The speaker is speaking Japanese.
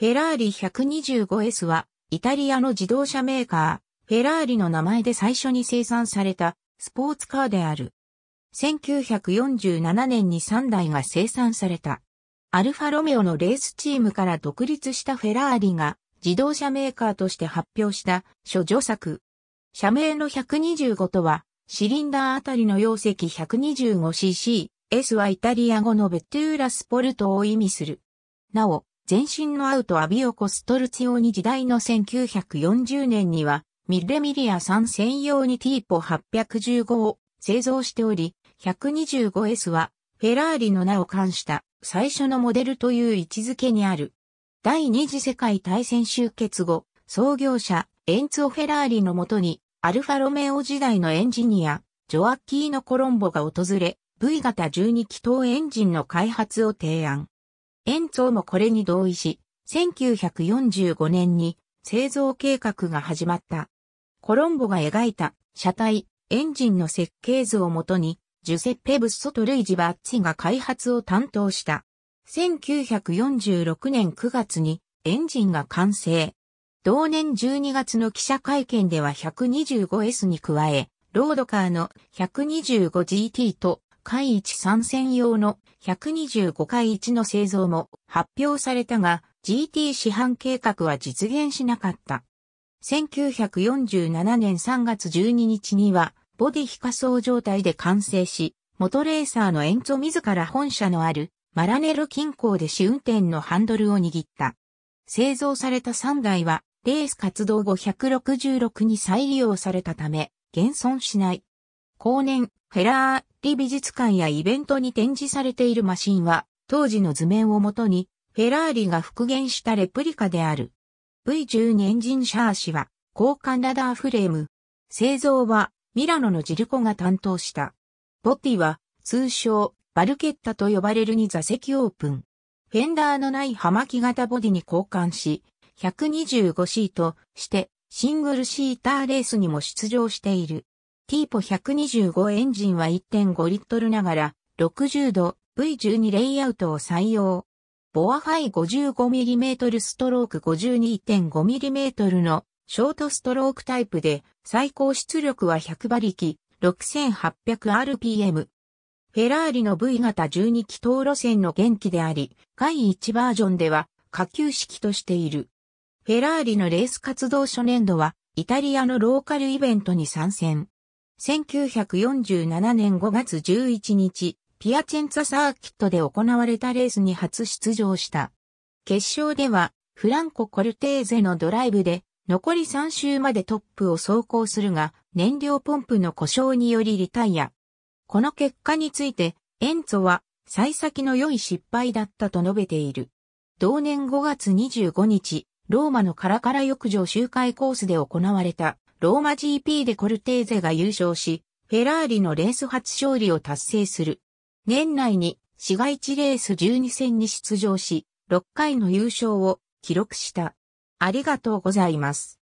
フェラーリ 125S は、イタリアの自動車メーカー、フェラーリの名前で最初に生産されたスポーツカーである。1947年に3台が生産された。アルファロメオのレースチームから独立したフェラーリが自動車メーカーとして発表した諸女作。社名の125とは、シリンダーあたりの容積 125cc、S はイタリア語のベットゥーラスポルトを意味する。なお、全身のアウトアビオコストルツ用オに時代の1940年には、ミレミリア3専用にティーポ815を製造しており、125S はフェラーリの名を冠した最初のモデルという位置づけにある。第二次世界大戦終結後、創業者エンツォ・フェラーリのもとにアルファロメオ時代のエンジニア、ジョアッキーノ・コロンボが訪れ、V 型12気筒エンジンの開発を提案。円長もこれに同意し、1945年に製造計画が始まった。コロンボが描いた車体、エンジンの設計図をもとに、ジュセッペ・ブッソとルイジ・バッチが開発を担当した。1946年9月にエンジンが完成。同年12月の記者会見では 125S に加え、ロードカーの 125GT と回1参戦用の125回1の製造も発表されたが GT 市販計画は実現しなかった。1947年3月12日にはボディ非仮想状態で完成し、元レーサーのエツ長自ら本社のあるマラネル近郊で試運転のハンドルを握った。製造された3台はレース活動後166に再利用されたため、現存しない。後年、フェラーリ美術館やイベントに展示されているマシンは、当時の図面をもとに、フェラーリが復元したレプリカである。v 1 2エンジンシャー氏は、交換ラダーフレーム。製造は、ミラノのジルコが担当した。ボティは、通称、バルケッタと呼ばれるに座席オープン。フェンダーのない葉巻型ボディに交換し、125シートして、シングルシーターレースにも出場している。ティーポ125エンジンは1.5リットルながら、60度 V12 レイアウトを採用。ボアハイ 55mm ストローク 52.5mm のショートストロークタイプで最高出力は100馬力 6800rpm。フェラーリの V 型12気筒路線の元気であり、回1バージョンでは下級式としている。フェラーリのレース活動初年度はイタリアのローカルイベントに参戦。1947年5月11日、ピアチェンツァサーキットで行われたレースに初出場した。決勝では、フランコ・コルテーゼのドライブで、残り3周までトップを走行するが、燃料ポンプの故障によりリタイア。この結果について、エンツォは、幸先の良い失敗だったと述べている。同年5月25日、ローマのカラカラ浴場周回コースで行われたローマ GP でコルテーゼが優勝し、フェラーリのレース初勝利を達成する。年内に市街地レース12戦に出場し、6回の優勝を記録した。ありがとうございます。